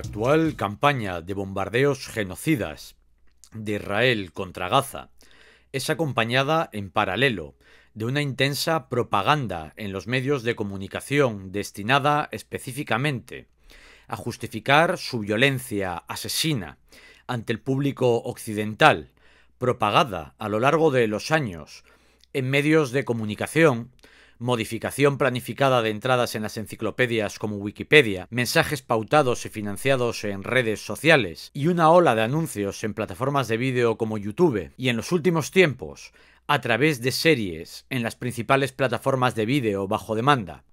actual campaña de bombardeos genocidas de Israel contra Gaza es acompañada en paralelo de una intensa propaganda en los medios de comunicación destinada específicamente a justificar su violencia asesina ante el público occidental, propagada a lo largo de los años en medios de comunicación modificación planificada de entradas en las enciclopedias como Wikipedia, mensajes pautados y financiados en redes sociales, y una ola de anuncios en plataformas de vídeo como YouTube, y en los últimos tiempos, a través de series en las principales plataformas de vídeo bajo demanda.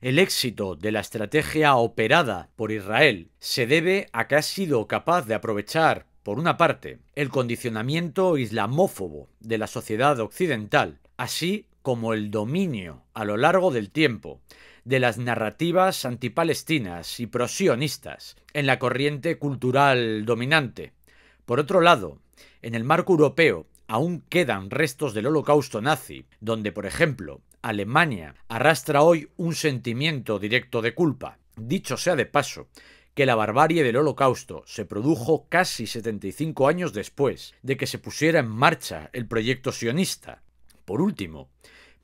El éxito de la estrategia operada por Israel se debe a que ha sido capaz de aprovechar, por una parte, el condicionamiento islamófobo de la sociedad occidental, así como el dominio a lo largo del tiempo de las narrativas antipalestinas y prosionistas en la corriente cultural dominante. Por otro lado, en el marco europeo aún quedan restos del holocausto nazi, donde, por ejemplo, Alemania arrastra hoy un sentimiento directo de culpa. Dicho sea de paso, que la barbarie del holocausto se produjo casi 75 años después de que se pusiera en marcha el proyecto sionista, por último,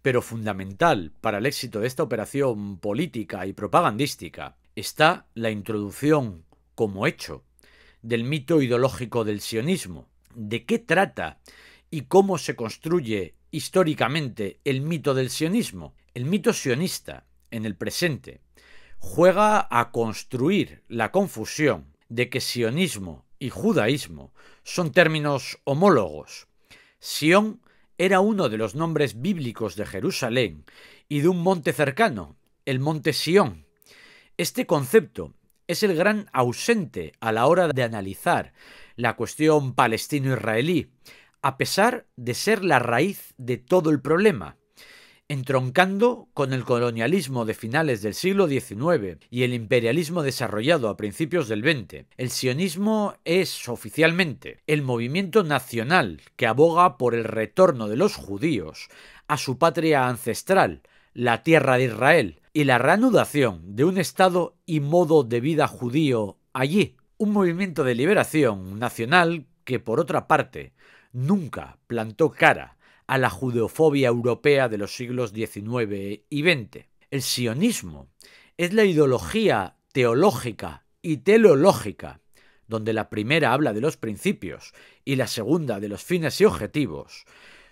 pero fundamental para el éxito de esta operación política y propagandística, está la introducción, como hecho, del mito ideológico del sionismo. ¿De qué trata y cómo se construye históricamente el mito del sionismo? El mito sionista, en el presente, juega a construir la confusión de que sionismo y judaísmo son términos homólogos. Sion era uno de los nombres bíblicos de Jerusalén y de un monte cercano, el monte Sión. Este concepto es el gran ausente a la hora de analizar la cuestión palestino-israelí, a pesar de ser la raíz de todo el problema entroncando con el colonialismo de finales del siglo XIX y el imperialismo desarrollado a principios del XX. El sionismo es oficialmente el movimiento nacional que aboga por el retorno de los judíos a su patria ancestral, la tierra de Israel, y la reanudación de un estado y modo de vida judío allí. Un movimiento de liberación nacional que, por otra parte, nunca plantó cara a la judeofobia europea de los siglos XIX y XX. El sionismo es la ideología teológica y teleológica, donde la primera habla de los principios y la segunda de los fines y objetivos,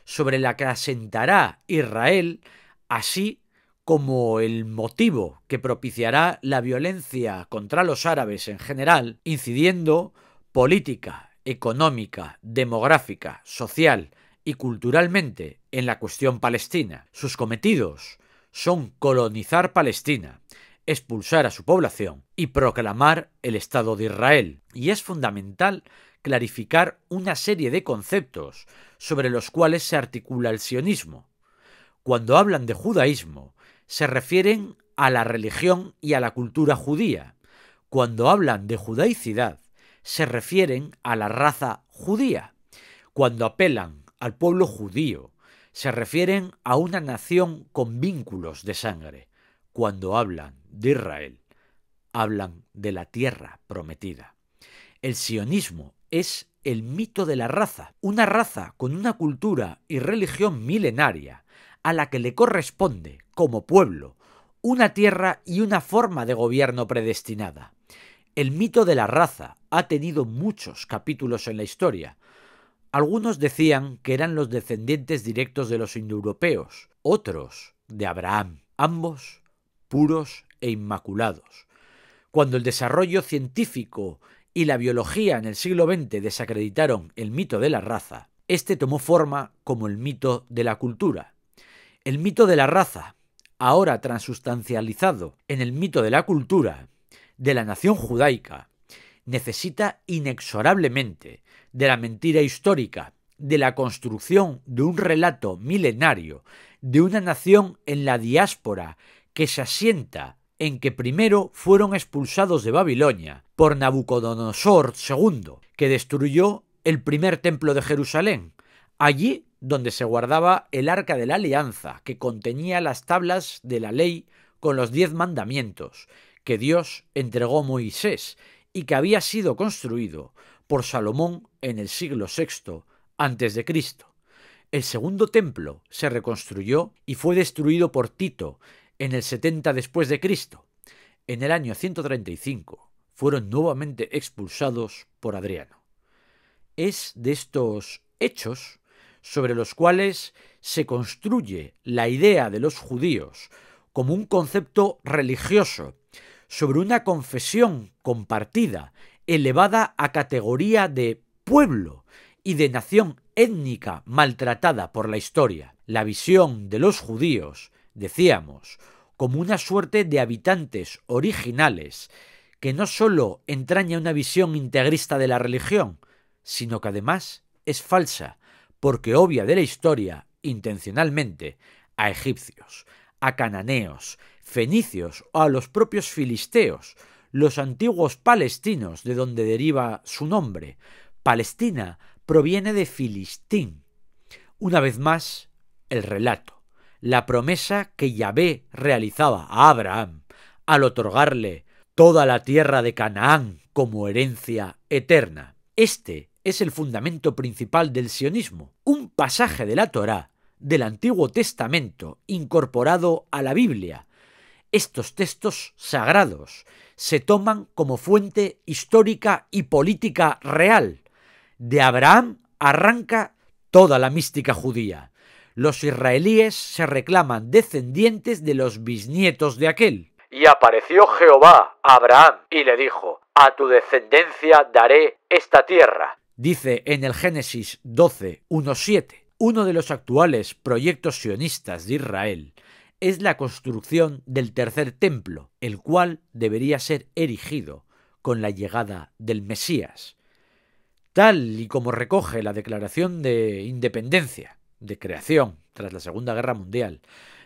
sobre la que asentará Israel, así como el motivo que propiciará la violencia contra los árabes en general, incidiendo política, económica, demográfica, social, culturalmente en la cuestión palestina. Sus cometidos son colonizar Palestina, expulsar a su población y proclamar el Estado de Israel. Y es fundamental clarificar una serie de conceptos sobre los cuales se articula el sionismo. Cuando hablan de judaísmo, se refieren a la religión y a la cultura judía. Cuando hablan de judaicidad, se refieren a la raza judía. Cuando apelan al pueblo judío, se refieren a una nación con vínculos de sangre. Cuando hablan de Israel, hablan de la tierra prometida. El sionismo es el mito de la raza, una raza con una cultura y religión milenaria, a la que le corresponde, como pueblo, una tierra y una forma de gobierno predestinada. El mito de la raza ha tenido muchos capítulos en la historia, algunos decían que eran los descendientes directos de los indoeuropeos, otros de Abraham, ambos puros e inmaculados. Cuando el desarrollo científico y la biología en el siglo XX desacreditaron el mito de la raza, este tomó forma como el mito de la cultura. El mito de la raza, ahora transustancializado en el mito de la cultura, de la nación judaica, necesita inexorablemente de la mentira histórica, de la construcción de un relato milenario, de una nación en la diáspora que se asienta en que primero fueron expulsados de Babilonia por Nabucodonosor II, que destruyó el primer templo de Jerusalén, allí donde se guardaba el arca de la alianza, que contenía las tablas de la ley con los diez mandamientos, que Dios entregó a Moisés y que había sido construido por Salomón en el siglo VI a.C. El segundo templo se reconstruyó y fue destruido por Tito en el 70 después de Cristo. En el año 135 fueron nuevamente expulsados por Adriano. Es de estos hechos sobre los cuales se construye la idea de los judíos como un concepto religioso, sobre una confesión compartida elevada a categoría de pueblo y de nación étnica maltratada por la historia. La visión de los judíos, decíamos, como una suerte de habitantes originales, que no sólo entraña una visión integrista de la religión, sino que además es falsa, porque obvia de la historia, intencionalmente, a egipcios, a cananeos, fenicios o a los propios filisteos, los antiguos palestinos, de donde deriva su nombre. Palestina proviene de Filistín. Una vez más, el relato, la promesa que Yahvé realizaba a Abraham al otorgarle toda la tierra de Canaán como herencia eterna. Este es el fundamento principal del sionismo, un pasaje de la Torá del Antiguo Testamento incorporado a la Biblia. Estos textos sagrados se toman como fuente histórica y política real. De Abraham arranca toda la mística judía. Los israelíes se reclaman descendientes de los bisnietos de aquel. Y apareció Jehová a Abraham y le dijo, a tu descendencia daré esta tierra. Dice en el Génesis 12, Uno de los actuales proyectos sionistas de Israel es la construcción del tercer templo, el cual debería ser erigido con la llegada del Mesías, tal y como recoge la Declaración de Independencia, de creación tras la Segunda Guerra Mundial,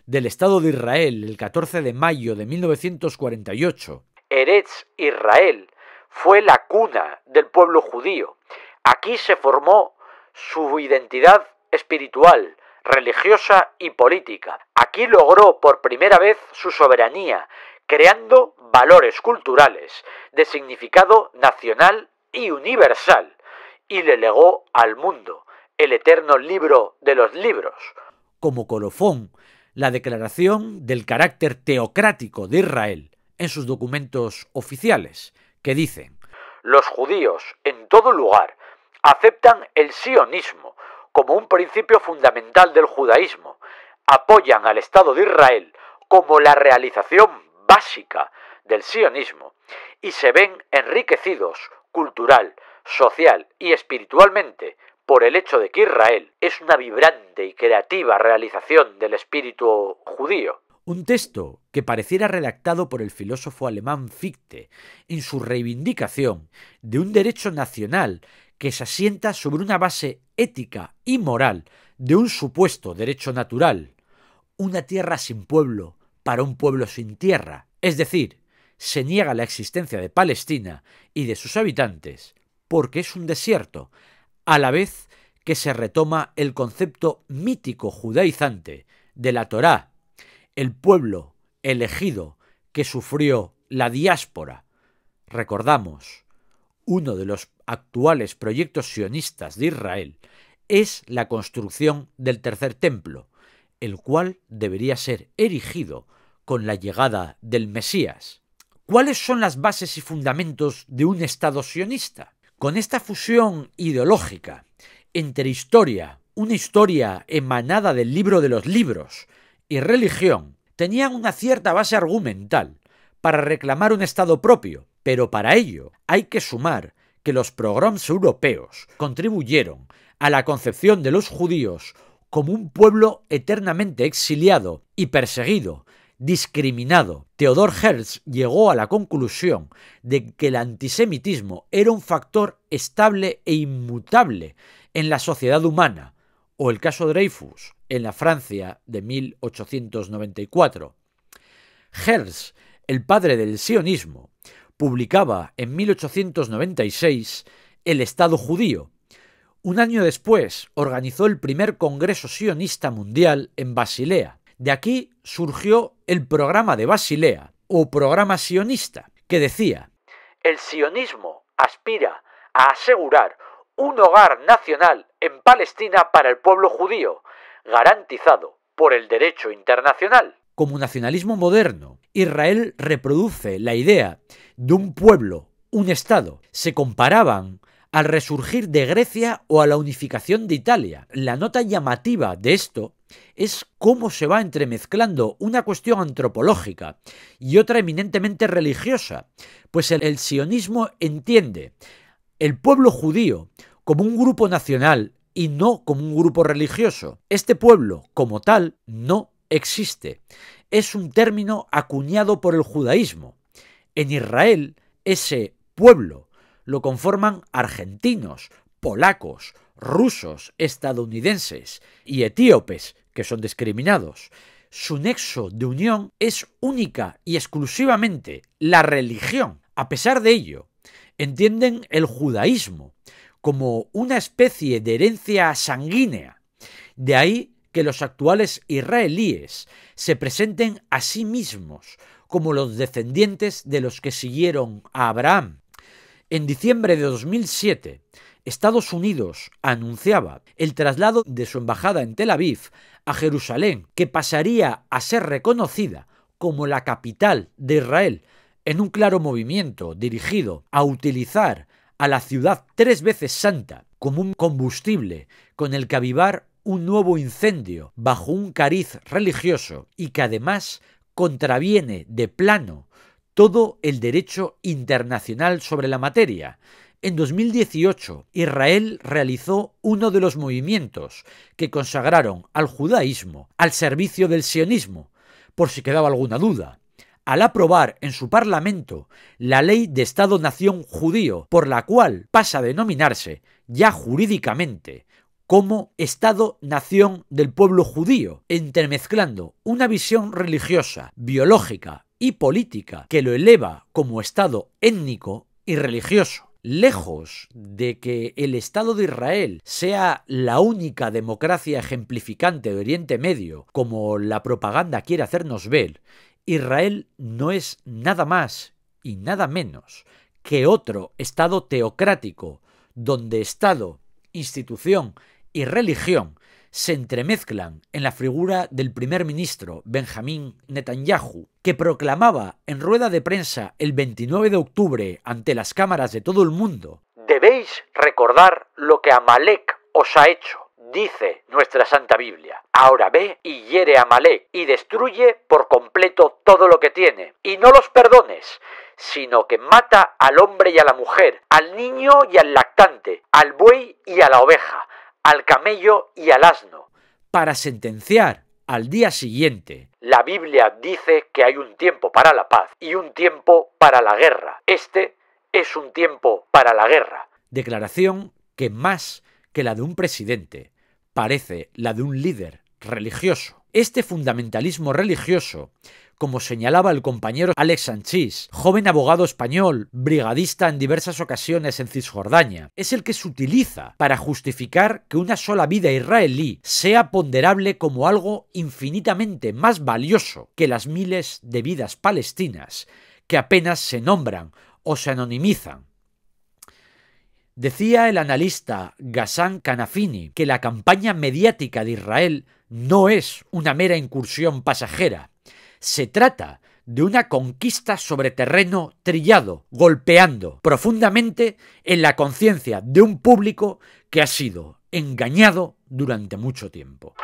del Estado de Israel el 14 de mayo de 1948. Eretz Israel fue la cuna del pueblo judío. Aquí se formó su identidad espiritual, religiosa y política. Aquí logró por primera vez su soberanía, creando valores culturales de significado nacional y universal, y le legó al mundo el eterno libro de los libros. Como colofón, la declaración del carácter teocrático de Israel en sus documentos oficiales, que dicen, los judíos en todo lugar aceptan el sionismo como un principio fundamental del judaísmo. Apoyan al Estado de Israel como la realización básica del sionismo y se ven enriquecidos cultural, social y espiritualmente por el hecho de que Israel es una vibrante y creativa realización del espíritu judío. Un texto que pareciera redactado por el filósofo alemán Fichte en su reivindicación de un derecho nacional que se asienta sobre una base ética y moral de un supuesto derecho natural, una tierra sin pueblo para un pueblo sin tierra, es decir, se niega la existencia de Palestina y de sus habitantes, porque es un desierto, a la vez que se retoma el concepto mítico judaizante de la Torá, el pueblo elegido que sufrió la diáspora. Recordamos, uno de los actuales proyectos sionistas de Israel es la construcción del tercer templo, el cual debería ser erigido con la llegada del Mesías. ¿Cuáles son las bases y fundamentos de un Estado sionista? Con esta fusión ideológica entre historia, una historia emanada del libro de los libros, y religión, tenían una cierta base argumental para reclamar un Estado propio, pero para ello hay que sumar que los programas europeos contribuyeron a la concepción de los judíos como un pueblo eternamente exiliado y perseguido, discriminado. Theodor Herz llegó a la conclusión de que el antisemitismo era un factor estable e inmutable en la sociedad humana, o el caso Dreyfus en la Francia de 1894. Herz, el padre del sionismo, publicaba en 1896 El Estado Judío. Un año después organizó el primer Congreso Sionista Mundial en Basilea. De aquí surgió el programa de Basilea, o programa sionista, que decía, El sionismo aspira a asegurar un hogar nacional en Palestina para el pueblo judío, garantizado por el derecho internacional. Como nacionalismo moderno, Israel reproduce la idea de un pueblo, un Estado. Se comparaban al resurgir de Grecia o a la unificación de Italia. La nota llamativa de esto es cómo se va entremezclando una cuestión antropológica y otra eminentemente religiosa, pues el, sionismo entiende el pueblo judío como un grupo nacional y no como un grupo religioso. Este pueblo, como tal, no existe es un término acuñado por el judaísmo. En Israel, ese pueblo lo conforman argentinos, polacos, rusos, estadounidenses y etíopes, que son discriminados. Su nexo de unión es única y exclusivamente la religión. A pesar de ello, entienden el judaísmo como una especie de herencia sanguínea. De ahí que los actuales israelíes se presenten a sí mismos como los descendientes de los que siguieron a Abraham. En diciembre de 2007, Estados Unidos anunciaba el traslado de su embajada en Tel Aviv a Jerusalén, que pasaría a ser reconocida como la capital de Israel, en un claro movimiento dirigido a utilizar a la ciudad tres veces santa como un combustible con el que avivar un nuevo incendio bajo un cariz religioso y que además contraviene de plano todo el derecho internacional sobre la materia. En 2018, Israel realizó uno de los movimientos que consagraron al judaísmo al servicio del sionismo, por si quedaba alguna duda, al aprobar en su Parlamento la ley de Estado-Nación judío, por la cual pasa a denominarse, ya jurídicamente, como Estado-nación del pueblo judío, entremezclando una visión religiosa, biológica y política que lo eleva como Estado étnico y religioso. Lejos de que el Estado de Israel sea la única democracia ejemplificante de Oriente Medio, como la propaganda quiere hacernos ver, Israel no es nada más y nada menos que otro Estado teocrático, donde Estado, institución y religión se entremezclan en la figura del primer ministro Benjamín Netanyahu, que proclamaba en rueda de prensa el 29 de octubre ante las cámaras de todo el mundo, debéis recordar lo que Amalek os ha hecho, dice nuestra Santa Biblia. Ahora ve y hiere a Amalek y destruye por completo todo lo que tiene, y no los perdones, sino que mata al hombre y a la mujer, al niño y al lactante, al buey y a la oveja al camello y al asno, para sentenciar al día siguiente. La Biblia dice que hay un tiempo para la paz y un tiempo para la guerra. Este es un tiempo para la guerra. Declaración que más que la de un presidente, parece la de un líder religioso. Este fundamentalismo religioso, como señalaba el compañero Alex Sánchez, joven abogado español, brigadista en diversas ocasiones en Cisjordania, es el que se utiliza para justificar que una sola vida israelí sea ponderable como algo infinitamente más valioso que las miles de vidas palestinas que apenas se nombran o se anonimizan Decía el analista Ghassan Kanafini que la campaña mediática de Israel no es una mera incursión pasajera. Se trata de una conquista sobre terreno trillado, golpeando profundamente en la conciencia de un público que ha sido engañado durante mucho tiempo.